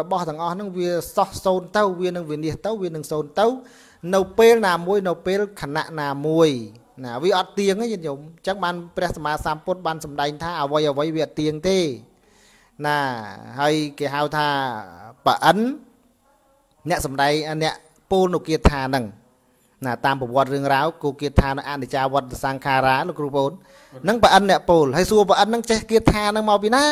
របស់ទាំងអស់ហ្នឹងវាសោះសូនទៅវានឹងវិនិច្ឆ័យទៅវានឹងសូនទៅ នៅពេលណាមួយ នៅពេលខណៈណាមួយណាវាអត់ទៀងទេញាតិញោមអញ្ចឹងបានព្រះសម្មាសម្ពុទ្ធបានសម្ដែងថាអវ័យអវ័យវាអត់ទៀងទេណាហើយគេហៅថាប៉អិនអ្នកសម្ដែងអ្នកពូលនុគាថាហ្នឹងណាតាមប្រវត្តិរឿងរ៉ាវគូគាថានៅអនិច្ចាវត្តសង្ខារាលោកគ្រូបូនហ្នឹងប៉អិនអ្នកពូលហើយសួរប៉អិនហ្នឹងចេះគាថាហ្នឹងមកពីណា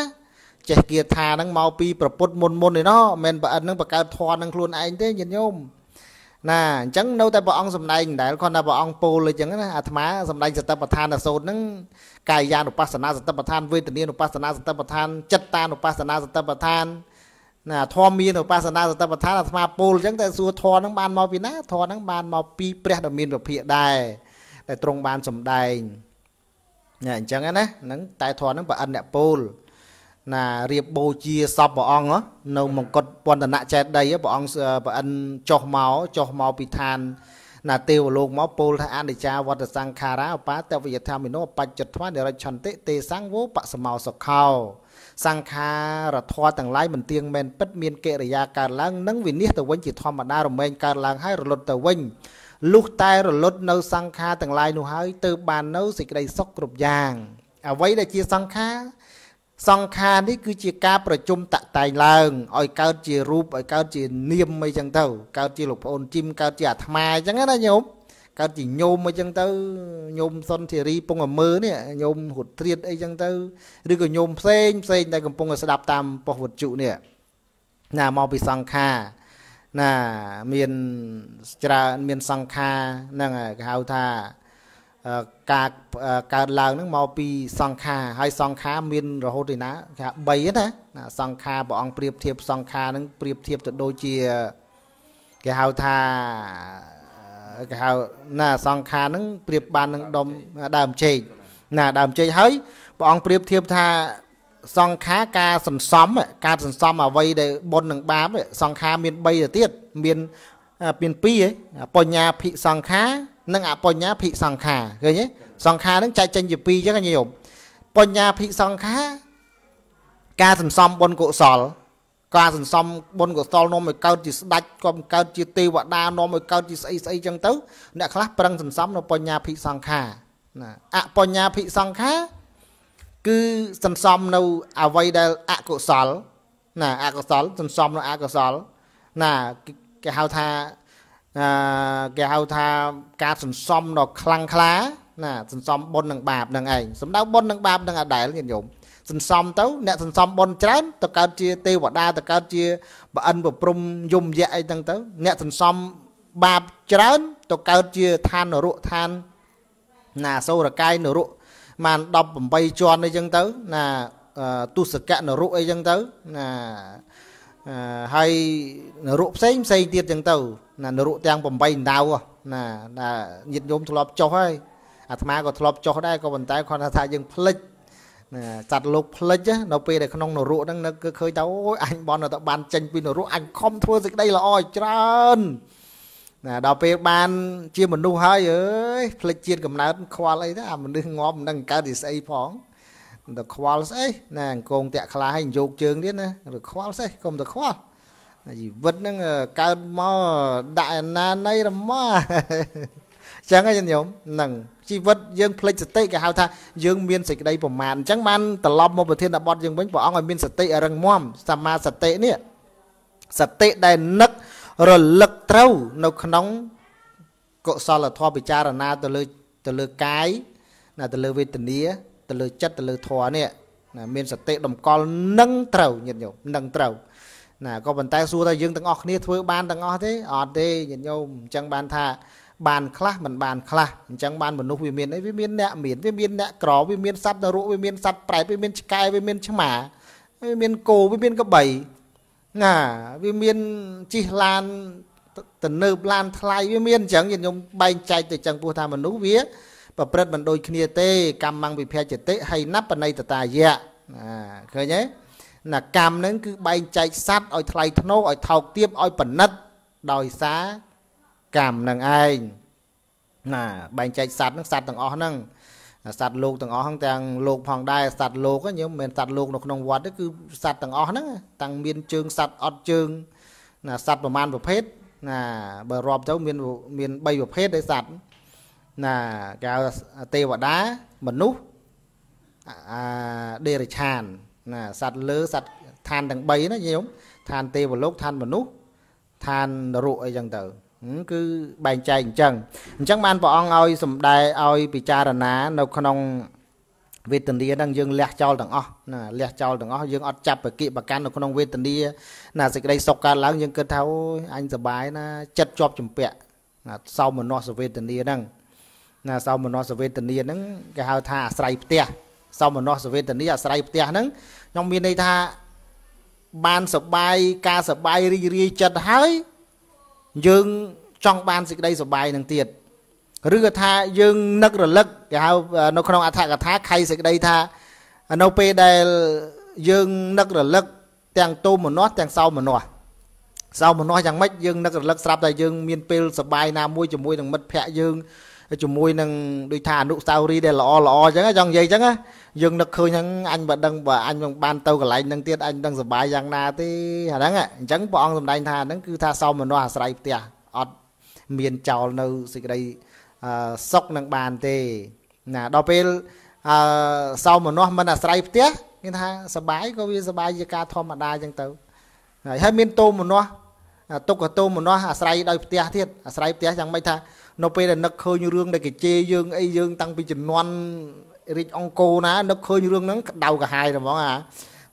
ចេះគាថាហ្នឹងមកពីប្រពុតមុនមុនឯណោះមិនប្រអិនហ្នឹងបង្កើតធននឹងខ្លួនឯងទេញាតិញោមណាអញ្ចឹងនៅតែព្រះអង្គសម្ដែងដែលគាត់ថាព្រះអង្គពោលអញ្ចឹងណាអាត្មាសម្ដែងសតិប្បដ្ឋានសោតហ្នឹងកាយយានុបស្សនាសតិប្បដ្ឋានវេទនានុបស្សនាសតិប្បដ្ឋានចិត្តតានុបស្សនាសតិប្បដ្ឋានណាធម៌មានឧបាសនាសតបដ្ឋានអាត្មាពោលអញ្ចឹងតែសួរធរហ្នឹងបានមកពីណាធរហ្នឹងបានមកពីព្រះដ៏មានពភៈដែរតែទ្រង់បានសម្ដែងណាអញ្ចឹងណាហ្នឹងតែធរហ្នឹងប្រអិនអ្នកពោលណារៀបបូជាសពព្រះអង្គនៅមង្គតពន្ធនៈចេតីព្រះអង្គប្រអិនចុះមកចុះមកពីឋានណាទេវលោកមកពោលថាអនិច្ចាវត្តសង្ខារាឧបាទវយធម្មិណោបច្ចត្វានិរច្ឆន្តិទេសង្វោបសមោសុខោសង្ខារធរទាំងឡាយមិនទៀងមែនពិតមានកិរិយាកើតឡើងនិងវិនិច្ឆ័យទៅវិញជាធម្មតារមែងកើតឡើងហើយរលត់ទៅវិញលុះតែរលត់នៅសង្ខាទាំងឡាយនោះហើយទើបបាននៅសេចក្តីសុខគ្រប់យ៉ាង អ្វីដែលជាសង្ខារសង្ខារនេះ គឺជាការ ប្រជុំតាក់តែងឡើងឲ្យកើតជារូបឲ្យកើតជានាមអីចឹងទៅកើតជាលោកប្អូនជីមកើតជាអាត្មាអញ្ចឹងណាញោមកើតជាញោមអីចឹងទៅញោមសុនធីរីពងអមើនេះញោមហួតត្រៀតអីចឹងទៅឬក៏ញោមផ្សេងផ្សេងដែលកំពុងស្ដាប់តាមប៉ុស្តិ៍វត្ថុនេះណាមកពីសង្ខារណាមានច្រើនមានសង្ខារហ្នឹងគេហៅថាការកើតឡើងនឹងមកពីសង្ខារហើយ សង្ខារមានរហូតទៅណាគេថា3ណាណាសង្ខារព្រះអង្គប្រៀបធៀបសង្ខារនឹងប្រៀបធៀបទៅដូចជាគេហៅថាគេហៅណាសង្ខារនឹងប្រៀបបាននឹងដុំដើមចេកណាដើមចេកហើយព្រះអង្គប្រៀបធៀបថាសង្ខារការសន្សំការសន្សំអ្វីដែលបុណ្យនិងបាបសង្ខារមាន3ទៅទៀតមានមាន2ហ៎បញ្ញាភិសង្ខារនិងអបញ្ញាភិសង្ខាឃើញទេសង្ខានឹងចែកចេញជាពីរចឹងញោមបញ្ញាភិសង្ខា ការសន្សំបុណ្យកុសលការសន្សំបុណ្យកុសលនាំឲ្យកើតជាស្ដេចក៏កើតជាទេវតានាំឲ្យកើតជាស្អីស្អីចឹងទៅអ្នកខ្លះប្រឹងសន្សំនៅបញ្ញាភិសង្ខាណាអបញ្ញាភិសង្ខា គឺសន្សំនៅអវ័យដែលអកុសលណាអកុសលសន្សំនៅអកុសលណាគេហៅថាគេហៅថាការសន្សំដ៏ខ្លាំងក្លាណាសន្សំបុណ្យនិងបាបនឹងឯងសំដៅបុណ្យនិងបាបនឹងអដែលញាតិញោមសន្សំទៅ អ្នកសន្សំបុណ្យច្រើនទៅកើតជាទេវតាទៅកើតជាប្រអិនប្រព្រំយមយៈអីហ្នឹងទៅ អ្នកសន្សំបាបច្រើនទៅកើតជាឋាននរកឋានណាសូរកាយនរកបាន18ជាន់អីចឹងទៅ ណាទុសកៈនរកអីចឹងទៅណាហើយនរុផ្សេងផ្សេងទៀតចឹងទៅ ណានរុទាំង8ដៅណាណាញាតិញោមធ្លាប់ចុះហើយអាត្មាក៏ធ្លាប់ចុះដែរក៏ប៉ុន្តែគាត់ថាយើងភ្លេចណាសัตว์លោកភ្លេចនៅពេលដែលក្នុងនរុហ្នឹងគឺឃើញថាអូយអញបនទៅបានចេញពីនរុអញខំធ្វើសេចក្តីល្អច្រើនណាដល់ពេលបានជាមនុស្សហើយអើយភ្លេចជាតិកំណើតខ្វល់អីទៅអាមនុស្សងប់មិនដឹងកើតពីស្អីផងណាទៅខ្វល់ស្អីណាអង្គងតាក់ខ្លាឲ្យយោគជើងទៀតណាឬខ្វល់ស្អីកុំទៅខ្វល់ជីវិតហ្នឹងកើតមកដាក់ឯណានៃរមាអញ្ចឹងឯងញោមហ្នឹងជីវិតយើងផ្លេចសតិគេហៅថាយើងមានសេចក្តីប្រមាថអញ្ចឹងបានត្រឡប់មកប្រធានបទយើងវិញព្រះអង្គឲ្យមានសតិរឹងមាំសមាសតិនេះសតិដែលនឹករលឹកត្រូវនៅក្នុងកុសលធម៌ពិចារណាទៅលើទៅលើកាយណាទៅលើវេទនាទៅលើចិត្តទៅលើធម៌នេះណាមានសតិតម្កល់នឹងត្រូវញាតិញោមនឹងត្រូវណាក៏ប៉ុន្តែសួរថាយើងទាំងអស់គ្នាធ្វើបានទាំងអស់ទេអត់ទេញាតិញោមអញ្ចឹងបានថា បានខ្លះមិនបានខ្លះអញ្ចឹងបានមនុស្សវាមានអីវាមានអ្នកមាន វាមានអ្នកក្រវាមានសត្វនរកវាមានសត្វប្រែតវាមានឆ្កែវាមានឆ្មាវាមានគោវាមានកបីណាវាមានជីសឡានទៅនៅឡានថ្លៃវាមានអញ្ចឹងញាតិញោមបែងចែកទៅអញ្ចឹងពោះថាមនុស្សវាប្រព្រឹត្តមិនដូចគ្នាទេកម្មੰវិភជតិហើយណបណៃតតាយៈណាឃើញទេណាកម្មហ្នឹងគឺបែងចែកសัตว์ឲ្យថ្លៃថ្នូរឲ្យថោកទាបឲ្យបណិត ដោយសារកម្មនឹងឯងណាបែងចែកសัตว์ហ្នឹងសัตว์ទាំងអស់ហ្នឹងសัตว์លោកទាំងអស់ហ្នឹងទាំងលោកផងដែរសัตว์លោកខ្ញុំមិនមែនសัตว์លោកនៅក្នុងវត្តទេគឺសัตว์ទាំងអស់ហ្នឹងទាំងមានជើងសัตว์អត់ជើងណាសัตว์ប្រមាណប្រភេទណាបើរាប់ទៅមានមាន3ប្រភេទឯសัตว์ណាគេហៅទេវតាមនុស្សអាដេរិឆានណាសត្វលើសត្វឋានទាំង3ណាញោមឋានទេវលោកឋានមនុស្សឋាននរកអីចឹងទៅគឺបែងចែកអញ្ចឹងអញ្ចឹងបានព្រះអង្គឲ្យសំដែឲ្យ ពិចារណា នៅ ក្នុងវេទនាហ្នឹងយើងលះចោលទាំងអស់ណាលះចោលទាំងអស់យើងអត់ចាប់ប្រកិប្រកាន់នៅក្នុងវេទនាណាសេចក្តីសុខកើតឡើងយើងគិតថាអូយអញសុបាយណាចិត្តជាប់ជំពាក់ណាសោមនស្សវេទនាហ្នឹងណាសោមនស្សវេទនាហ្នឹងគេហៅថាអាស្រ័យផ្ទះសោមនស្សវេទនាអាស្រ័យផ្ទះហ្នឹងខ្ញុំមានន័យថាបានសបាយការសបាយរីករាយចិត្តហើយយើងចង់បានសេចក្តីសបាយនឹងទៀតឬក៏ថាយើងនឹករលឹកគេហៅនៅក្នុងអត្ថកថាខៃសេចក្តីថានៅពេលដែលយើងនឹករលឹកទាំងទោមនស្សទាំងសោមនស្សសោមនស្សយ៉ាងម៉េចយើងនឹករលឹកស្រាប់តែយើងមានពេលសបាយណាមួយជាមួយនឹងមិត្តភ័ក្តិយើងជាមួយនឹងដូចថាអនុសាវរីយ៍ដែលល្អល្អអញ្ចឹងចង់និយាយអញ្ចឹងយើងនឹកឃើញហ្នឹងអញបើដឹងបើអញនឹងបានទៅកន្លែងហ្នឹងទៀតអញនឹងសប្បាយយ៉ាងណាទេអាហ្នឹងអញ្ចឹងព្រះអង្គសម្ដែងថាហ្នឹងគឺថាសោមនស្សអាស្រ័យផ្ទះអត់មានចោលនៅសេចក្តីសុខនឹងបានទេណាដល់ពេលអឺសោមនស្សមិនអាស្រ័យផ្ទះគេថាសប្បាយក៏វាសប្បាយជាការធម្មតាអញ្ចឹងទៅហើយហើយមានតោមនស្សទុក្ខតោមនស្សអាស្រ័យដោយផ្ទះទៀតអាស្រ័យផ្ទះយ៉ាងម៉េចថានៅពេលដែលនឹកឃើញរឿងដែលគេជេរយើងអីយើងតាំងពីជំនាន់រាជអង្គរណានឹកឃើញរឿងហ្នឹងក្តៅកាហាយហ្មងអា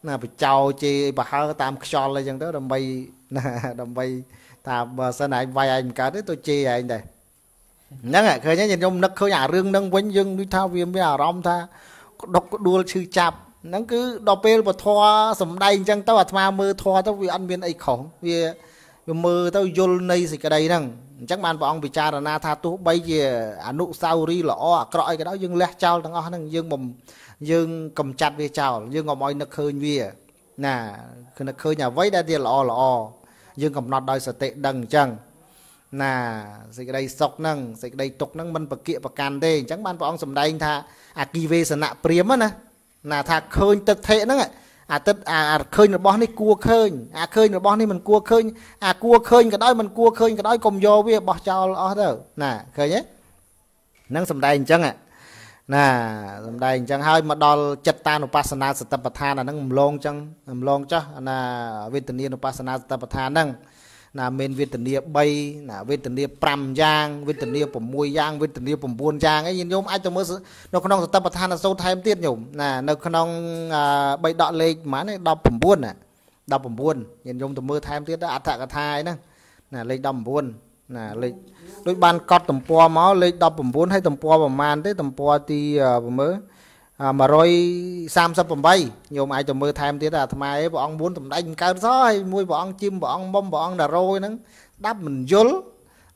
ណាបចោជេរបើហើតាមខ្យល់អីចឹងទៅដើម្បីណាដើម្បីថាបើសិនឯងវាយឯងមិនកើតទេទៅជេរឯងដែរហ្នឹងឃើញខ្ញុំនឹកឃើញអារឿងហ្នឹងវិញយើងដូចថាវាមានអារម្មណ៍ថាក្តុកក្ដួលឈឺចាប់ហ្នឹងគឺដល់ពេលពធសំដែងអញ្ចឹងទៅអាត្មាមើលធរទៅវាអត់មានអីខុសវាវាមើលទៅយល់នៃសេចក្តីហ្នឹងអញ្ចឹងបានព្រះអង្គពិចារណា ថាទោះបីជាអនុសាវរីយ៍ល្អអាក្រក់អីក៏ដោយយើងលះចោលទាំងអស់ហ្នឹងយើងបំយើងកំចាត់វាចោលយើងកុំឲ្យនឹកឃើញវាណាគឺនឹកឃើញអ្វីដែលវាល្អល្អយើងកំណត់ដោយសតិដឹងអញ្ចឹងណាសេចក្តីសុខហ្នឹងសេចក្តីទុក្ខហ្នឹងមិនប្រកៀកប្រកាន់ទេអញ្ចឹងបានព្រះអង្គសម្ដែងថាអគិវេសនៈព្រាមណាណា ថាឃើញទឹកថេហ្នឹងអាទិត្យអាឃើញរបស់នេះគួរឃើញអាឃើញរបស់នេះមិនគួរឃើញអាគួរឃើញក៏ដោយមិនគួរឃើញក៏ដោយកុំយកវាបោះចោលអស់ទៅណាឃើញទេនឹងសំដែងអញ្ចឹងណាសំដែងអញ្ចឹងហើយមកដល់ចិត្តតានុបស្សនាសតិប្បដ្ឋានអាហ្នឹងរំលងអញ្ចឹងរំលងចោះណាវេទនានុបស្សនាសតិប្បដ្ឋានហ្នឹងណាមានវេទនា3ណាវេទនា5យ៉ាងវេទនា6យ៉ាងវេទនា9យ៉ាងអីញោមអាចទៅមើលនៅក្នុងសតបដ្ឋានសូត្រថែមទៀតញោមណានៅក្នុងបៃដកលេខប្រហែល19ណា19ញាតិញោមទៅមើលថែមទៀតអត្ថកថាឯហ្នឹងណាលេខ19ណាលេខដូចបានកត់ទំព័រមកលេខ19ហើយទំព័រប្រមាណទេទំព័រទីមើល138ញោមអាចទៅមើលថែមទៀតអាត្មាឯងព្រះអង្គមួនតម្ដែងកើតសោះហើយមួយព្រះអង្គជីមព្រះអង្គមុំព្រះអង្គដារ៉ូហ្នឹងស្ដាប់មិនយល់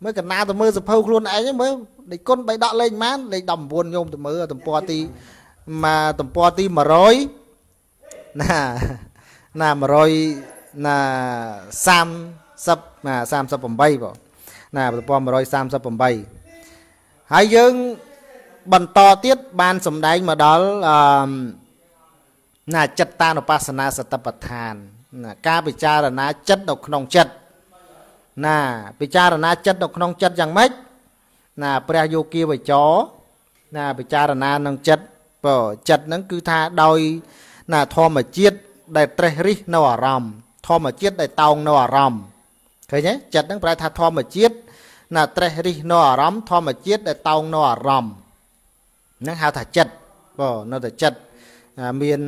មើលកណាទៅមើលសភៅខ្លួនឯងមើលដេចគុណបីដកលេខម៉ានលេខ19ញោមទៅមើលទំព័រទីមកទំព័រទី100ណាណា100ណា30ណា38បងណាទំព័រ138ហើយយើងបន្តទៀតបានសម្ដែងមកដល់អឺណាចិត្តតានុបស្សនាសតិប្បដ្ឋាន ណា ការពិចារណា ចិត្តនៅក្នុងចិត្តណាពិចារណាចិត្តនៅក្នុងចិត្តយ៉ាងម៉េចណាព្រះយោគាវចរណាពិចារណានឹងចិត្តបើចិត្តហ្នឹង គឺថាដោយណាធម្មជាតិដែលត្រេះរិះនៅអារម្មណ៍ធម្មជាតិដែលតោងនៅអារម្មណ៍ឃើញទេចិត្តហ្នឹង ប្រែថាធម្មជាតិណា ត្រេះរិះនៅអារម្មណ៍ធម្មជាតិដែលតោងនៅអារម្មណ៍ហ្នឹងហៅថាចិត្តបើនៅតែចិត្តមាន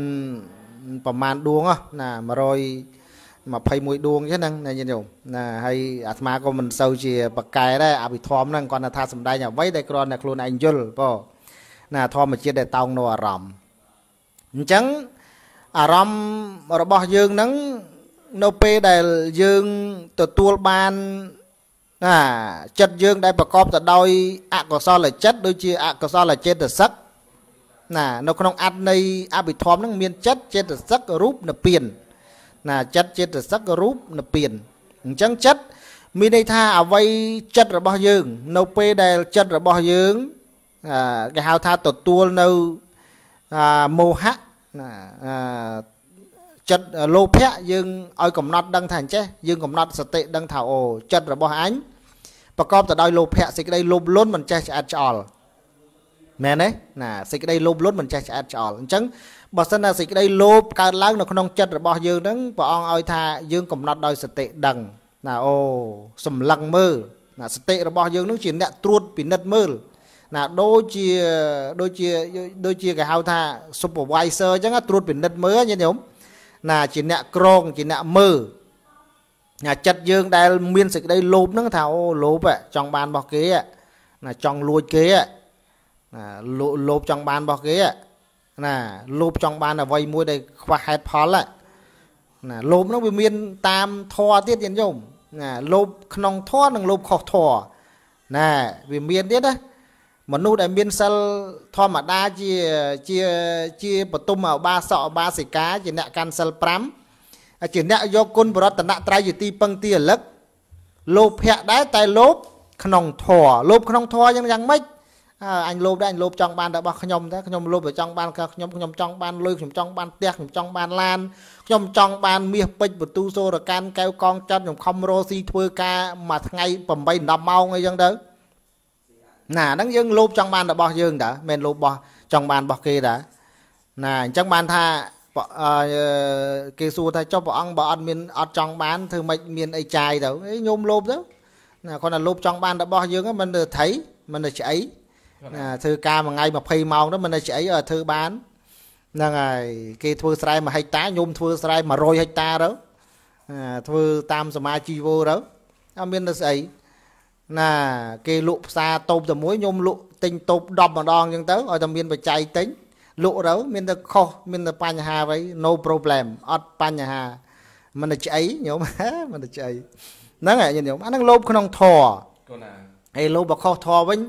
ប្រមាណដួងណា121ដួងចឹងហ្នឹងណាញាតិញោមណាហើយអាត្មាក៏មិនសូវជាប្រកែដែរអភិធម្មហ្នឹងគាត់ថាសំដែងអ្វីដែលគ្រាន់តែខ្លួនឯងយល់បើណាធម្មជាតិដែលតោងនៅអារម្មណ៍អញ្ចឹងអារម្មណ៍របស់យើងហ្នឹងនៅពេលដែលយើងទទួលបានណាចិត្តយើងដែលប្រកបទៅដោយអកុសលចិត្តដូចជាអកុសលចេតសិកណានៅក្នុងអត្តនៃអភិធម្មនឹងមាន ចិត្តចេតសិករូបនិព្វានណាចិត្តចេតសិករូបនិព្វានអញ្ចឹងចិត្តមានន័យថាអវ័យចិត្តរបស់យើង នៅពេលដែលចិត្តរបស់យើងគេហៅថាទទួលនៅមោហៈណាចិត្តលោភៈយើងឲ្យកំណត់ដឹងថាអញ្ចេះ យើងកំណត់សតិដឹងថាអូចិត្តរបស់អញប្រកបទៅដោយលោភៈសេចក្តីលោភលន់មិនចេះឆ្អែតឆ្អល់មែនទេណាសេចក្តីលោភលន់មិនចេះឆ្អែតឆ្អល់អញ្ចឹងបើសិនណាសេចក្តីលោភកើតឡើងនៅក្នុងចិត្តរបស់យើងហ្នឹងព្រះអង្គឲ្យថា យើងកំណត់ដោយសតិដឹងណាអូសម្លឹងមើលណាសតិរបស់យើងនឹងជាអ្នកត្រួត ពិនិត្យមើលណាដូចជាដូចជាដូចជាគេហៅថា supervisor អញ្ចឹងត្រួតពិនិត្យមើលញាតិញោមណាជាអ្នកក្រងជាអ្នកមើលណាចិត្តយើង ដែល មានសេចក្តីលោភហ្នឹងថាអូលោភចង់បានរបស់គេណាចង់លួចគេណាលោភចង់បានរបស់គេណា លោភចង់បានអ្វីមួយដែលខ្វះហេតុផលណា លោភហ្នឹងវាមានតាមធរទៀតទៀតញោមណាលោភក្នុងធរនិងលោភខុសធរណាវាមានទៀតណាមនុស្សដែលមានសិលធម្មតាជាជាជាបទុមអបាសកអបាសិកាជាអ្នកកាន់សិល5ជាអ្នកយកគុណបរតនត្រ័យជាទីពឹងទីរលឹកលោភៈដែរតែលោភក្នុងធัวលោភក្នុងធัวយ៉ាងយ៉ាងម៉េចអញលោភដែរអញលោភចង់បានរបស់ខ្ញុំតែខ្ញុំលោភតែចង់បានខ្ញុំខ្ញុំចង់បានលុយខ្ញុំចង់បានផ្ទះខ្ញុំចង់បានឡានខ្ញុំចង់បានមាសពេជ្របន្ទូសូរកានកែវកងចាត់ខ្ញុំខំរស់ស៊ីធ្វើការមួយថ្ងៃ8 10ម៉ោងអីចឹងទៅណាហ្នឹងយើងលោភចង់បានរបស់យើងតើមិនលោភរបស់ចង់បានរបស់គេតើណាអញ្ចឹងបានថាគេសួរថាចុះព្រះអង្គបើអត់មានអត់ចង់បានធ្វើម៉េចមានអីចាយទៅអីញោមលោភទៅណាគាត់ថាលោភចង់បានរបស់យើងមិនទៅថៃមិនទៅឆ្អីណាធ្វើការមួយថ្ងៃ20ម៉ោងទៅមិនទៅឆ្អីឲ្យធ្វើបានហ្នឹងហើយគេធ្វើស្រែ1ហិកតាញោមធ្វើស្រែ100ហិកតាទៅធ្វើតាមសមាជីវោទៅអត់មានទៅស្អីណាគេលក់ផ្សារតូបតែមួយខ្ញុំលក់ទិញតូប10ម្ដងអញ្ចឹងទៅឲ្យតែមានបច្ច័យទិញលក់ទៅមានតែខុសមានតែបញ្ហាអ្វី no problem អត់បញ្ហាមិនតែឆ្អីខ្ញុំមិនតែឆ្អីហ្នឹងហើយខ្ញុំអាហ្នឹងលោបក្នុងធរគណាហើយលោបបើខុសធរវិញ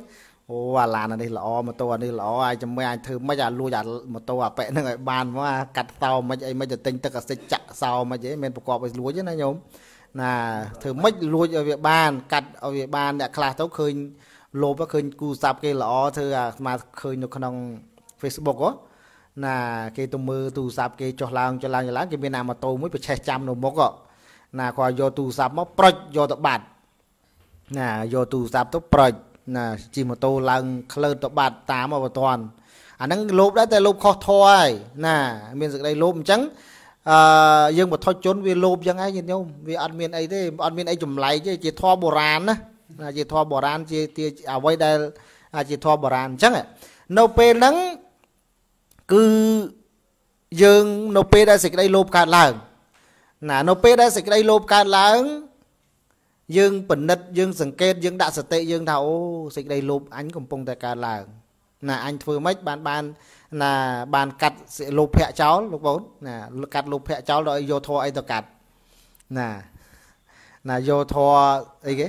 អូអាឡានអានេះល្អម៉ូតូអានេះល្អអាចចាំមើលអាចធ្វើមិនអាលួចអាម៉ូតូអាប៉ែហ្នឹងឲ្យបានមកកាត់សោមិនអីមិនទៅទិញទឹកអាសិចចាក់សោមិនអីមិនប្រកបឲ្យលួចណាខ្ញុំណាធ្វើម៉េចលួចឲ្យវាបានកាត់ឲ្យវាបានអ្នកខ្លះទៅឃើញលោបឃើញគូសាប់គេល្អធ្វើអាស្មាឃើញនៅក្នុង Facebook ហ៎ណាគេទៅមើលទូរស័ព្ទគេចុះឡើងចុះឡើងចុះឡើងគេមានអាម៉ូតូមួយប្រឆេះចាំនៅមុខណាគាត់យកទូរស័ព្ទមកប្រុចយកទៅបាត់ណាយកទូរស័ព្ទទៅប្រុចណាជិះម៉ូតូឡើងក្លើតទៅបាត់តាមមកបតនអាហ្នឹងលោភដែរតែលោភខុសធម៌ហើយណាមានសេចក្តីលោភអញ្ចឹងអឺយើងបថុជនវាលោភយ៉ាងហើយញាតិញោមវាអត់មានអីទេអត់មានអីចម្លែកទេជាធម៌បុរាណណាជាធម៌បុរាណជាជាអ្វីដែលជាធម៌បុរាណអញ្ចឹងនៅពេលហ្នឹងគឺយើងនៅពេលដែលសេចក្តីលោភកើតឡើង ណានៅពេលដែលសេចក្តី លោភកើតឡើង យើងពិនិត្យយើង សង្កេតយើងដាក់សតិយើងថាអូសេចក្តីលោភអញកំពុង តែកើតឡើងណាអញធ្វើម៉េចបានបានណា បានកាត់លោភៈចោលលោកបងណាកាត់លោភៈចោលដោយយកធរអីទៅកាត់ណាណាយកធរអីគេ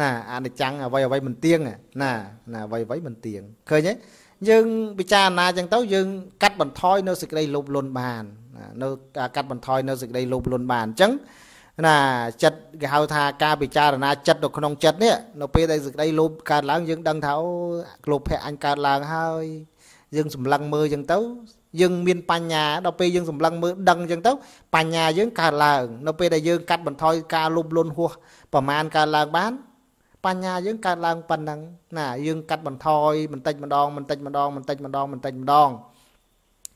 ណាអនិច្ចំអ្វីអ្វីមិនទៀងណាណាអ្វីអ្វីមិនទៀងឃើញទេយើងពិចារណាចឹងទៅ យើងកាត់បន្ថយនៅសេចក្តីលោភលន់បាន នៅកាត់បន្ថយនៅសេចក្តីលោភលន់បានអញ្ចឹងណាចិត្តគេហៅថាការពិចារណាចិត្តនៅក្នុងចិត្តនេះនៅពេលដែលសេចក្តីលោភកើតឡើងយើងដឹងថាអូលោភៈអញកើតឡើងហើយយើងសម្លឹងមើលអញ្ចឹងទៅយើងមានបញ្ញាដល់ពេលយើងសម្លឹងមើលដឹងអញ្ចឹងទៅ បញ្ញាយើងកើតឡើងនៅពេលដែលយើងកាត់បន្ថយការលោភលន់ហួសប្រមាណកើតឡើងបាន បញ្ញាយើងកើតឡើងប៉ុណ្ណឹង ណាយើងកាត់បន្ថយបន្តិចម្ដងបន្តិចម្ដងបន្តិចម្ដងបន្តិចម្ដង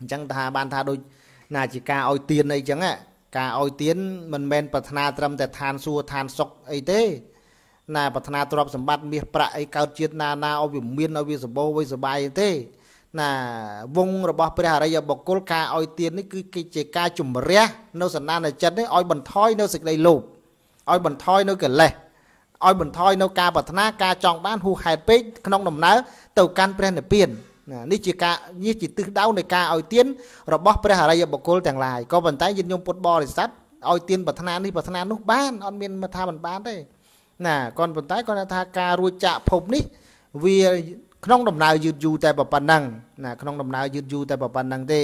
អញ្ចឹងថាបានថាដូចណាជាការឲ្យទៀនអីចឹងការឲ្យទៀនមិនមែនប្រាថ្នាត្រឹមតែឋានសួគ៌ឋានសុខអីទេណា ប្រាថ្នាទ្រព្យសម្បត្តិមាសប្រាក់អីកើតជាតិណាណាឲ្យវាមានឲ្យវាសម្បូរឲ្យសុបាយទេណាវងរបស់ព្រះអរិយបុគ្គលការឲ្យទាននេះគឺគេជាការជំរះនៅសន្តាន ចិត្តនេះឲ្យបន្ថយនៅសេចក្តីលោភឲ្យបន្ថយនៅកិលេសឲ្យបន្ថយនៅការប្រាថ្នាការចង់បានហួសហេតុពេកក្នុងដំណើរទៅកាន់ព្រះនិព្វាននេះជាការនេះជាទិសដៅនៃការឲ្យទានរបស់ព្រះអរិយបុគ្គលទាំងឡាយក៏ប៉ុន្តែញាតិញោមពុទ្ធបរិស័ទឲ្យទានប្រាថ្នានេះប្រាថ្នានោះបានអត់មានថាមិនបានទេណាគាត់ប៉ុន្តែគាត់ថាការរួចចាកភពនេះវាក្នុងដំណើរយឺតយូរតែប៉ុណ្ណឹងណាក្នុងដំណើរយឺតយូរតែប៉ុណ្ណឹងទេ